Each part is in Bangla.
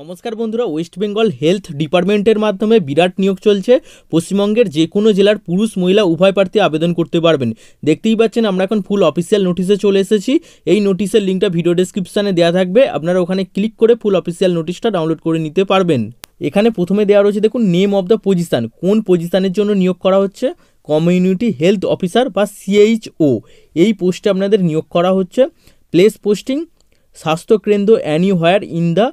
নমস্কার বন্ধুরা ওয়েস্ট বেঙ্গল হেলথ ডিপার্টমেন্টের মাধ্যমে বিরাট নিয়োগ চলছে পশ্চিমবঙ্গের যে কোনো জেলার পুরুষ মহিলা উভয় প্রার্থী আবেদন করতে পারবেন দেখতেই পাচ্ছেন আমরা এখন ফুল অফিসিয়াল নোটিশে চলে এসেছি এই নোটিশের লিঙ্কটা ভিডিও ডিসক্রিপশানে দেওয়া থাকবে আপনারা ওখানে ক্লিক করে ফুল অফিসিয়াল নোটিশটা ডাউনলোড করে নিতে পারবেন এখানে প্রথমে দেওয়া রয়েছে দেখুন নেম অফ দ্য পজিশান কোন পজিশানের জন্য নিয়োগ করা হচ্ছে কমিউনিটি হেলথ অফিসার বা সিএইচও এই পোস্টে আপনাদের নিয়োগ করা হচ্ছে প্লেস পোস্টিং স্বাস্থ্যকেন্দ্র any where in the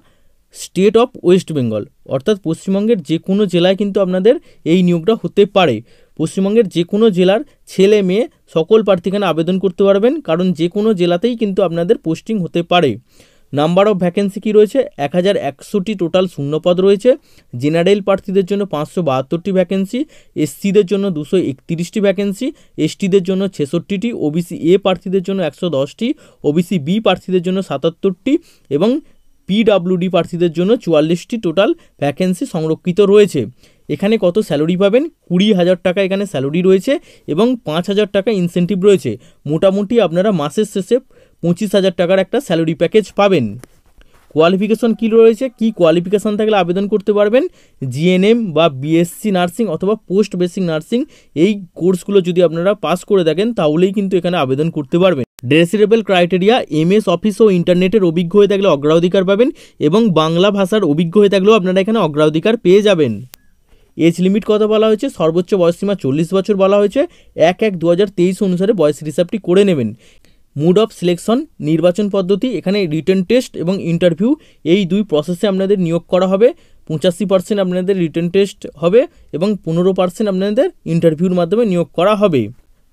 state of West Bengal অর্থাৎ পশ্চিমবঙ্গের যে কোনো জেলায় কিন্তু আপনাদের এই নিয়োগটা হতে পারে পশ্চিমবঙ্গের যে কোনো জেলার ছেলে মেয়ে সকল প্রার্থীখানে আবেদন করতে পারবেন কারণ যে কোনো জেলাতেই কিন্তু আপনাদের পোস্টিং হতে পারে নাম্বার অফ ভ্যাকেন্সি কী রয়েছে এক হাজার একশোটি টোটাল শূন্যপদ রয়েছে জেনারেল প্রার্থীদের জন্য পাঁচশো বাহাত্তরটি ভ্যাকেন্সি এসসিদের জন্য দুশো একত্রিশটি ভ্যাকেন্সি এসটিদের জন্য ছেষট্টিটি ওবিসি এ প্রার্থীদের জন্য একশো দশটি ওবিসি বি প্রার্থীদের জন্য সাতাত্তরটি এবং পিডাব্লিউডি প্রার্থীদের জন্য চুয়াল্লিশটি টোটাল ভ্যাকেন্সি সংরক্ষিত রয়েছে এখানে কত স্যালারি পাবেন কুড়ি হাজার টাকা এখানে স্যালারি রয়েছে এবং পাঁচ হাজার টাকা ইনসেন্টিভ রয়েছে মোটামুটি আপনারা মাসের শেষে পঁচিশ হাজার টাকার একটা স্যালারি প্যাকেজ পাবেন কোয়ালিফিকেশন কী রয়েছে কি কোয়ালিফিকেশন থাকলে আবেদন করতে পারবেন জিএনএম বা বিএসসি নার্সিং অথবা পোস্ট বেসিক নার্সিং এই কোর্সগুলো যদি আপনারা পাস করে থাকেন তাহলেই কিন্তু এখানে আবেদন করতে পারবেন ড্রেসিরেবল ক্রাইটেরিয়া এমএস অফিস ও ইন্টারনেটের অভিজ্ঞ হয়ে থাকলে অগ্রাধিকার পাবেন এবং বাংলা ভাষার অভিজ্ঞ হয়ে থাকলেও আপনারা এখানে অগ্রাধিকার পেয়ে যাবেন এজ লিমিট কথা বলা হয়েছে সর্বোচ্চ সীমা চল্লিশ বছর বলা হয়েছে এক এক দু অনুসারে বয়স হিসাবটি করে নেবেন মুড অফ সিলেকশন নির্বাচন পদ্ধতি এখানে রিটার্ন টেস্ট এবং ইন্টারভিউ এই দুই প্রসেসে আপনাদের নিয়োগ করা হবে পঁচাশি পার্সেন্ট আপনাদের রিটার্ন টেস্ট হবে এবং পনেরো পার্সেন্ট আপনাদের ইন্টারভিউর মাধ্যমে নিয়োগ করা হবে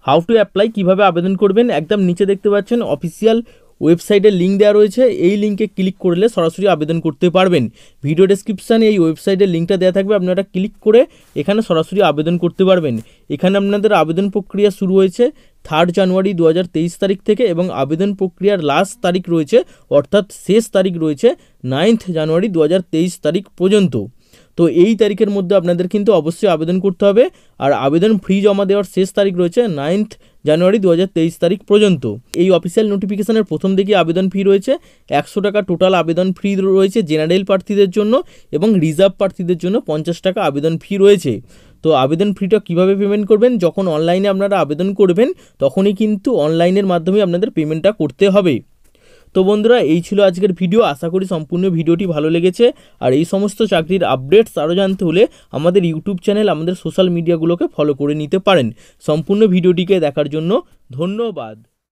হাউ টু অ্যাপ্লাই কীভাবে আবেদন করবেন একদম নিচে দেখতে পাচ্ছেন অফিসিয়াল ওয়েবসাইটের লিঙ্ক দেওয়া রয়েছে এই লিঙ্কে ক্লিক করলে সরাসরি আবেদন করতে পারবেন ভিডিও ডেসক্রিপশানে এই ওয়েবসাইটের লিঙ্কটা দেওয়া থাকবে আপনারা ক্লিক করে এখানে সরাসরি আবেদন করতে পারবেন এখানে আপনাদের আবেদন প্রক্রিয়া শুরু হয়েছে থার্ড জানুয়ারি দু তারিখ থেকে এবং আবেদন প্রক্রিয়ার লাস্ট তারিখ রয়েছে অর্থাৎ শেষ তারিখ রয়েছে নাইন্থ জানুয়ারি দু তারিখ পর্যন্ত তো এই তারিখের মধ্যে আপনাদের কিন্তু অবশ্যই আবেদন করতে হবে আর আবেদন ফ্রি জমা দেওয়ার শেষ তারিখ রয়েছে নাইন্থ জানুয়ারি দু তারিখ পর্যন্ত এই অফিসিয়াল নোটিফিকেশনের প্রথম দিকে আবেদন ফি রয়েছে একশো টাকা টোটাল আবেদন ফি রয়েছে জেনারেল প্রার্থীদের জন্য এবং রিজার্ভ প্রার্থীদের জন্য পঞ্চাশ টাকা আবেদন ফি রয়েছে তো আবেদন ফিটা কিভাবে পেমেন্ট করবেন যখন অনলাইনে আপনারা আবেদন করবেন তখনই কিন্তু অনলাইনের মাধ্যমে আপনাদের পেমেন্টটা করতে হবে তো বন্ধুরা এই ছিল আজকের ভিডিও আশা করি সম্পূর্ণ ভিডিওটি ভালো লেগেছে আর এই সমস্ত চাকরির আপডেটস আরও জানতে হলে আমাদের ইউটিউব চ্যানেল আমাদের সোশ্যাল মিডিয়াগুলোকে ফলো করে নিতে পারেন সম্পূর্ণ ভিডিওটিকে দেখার জন্য ধন্যবাদ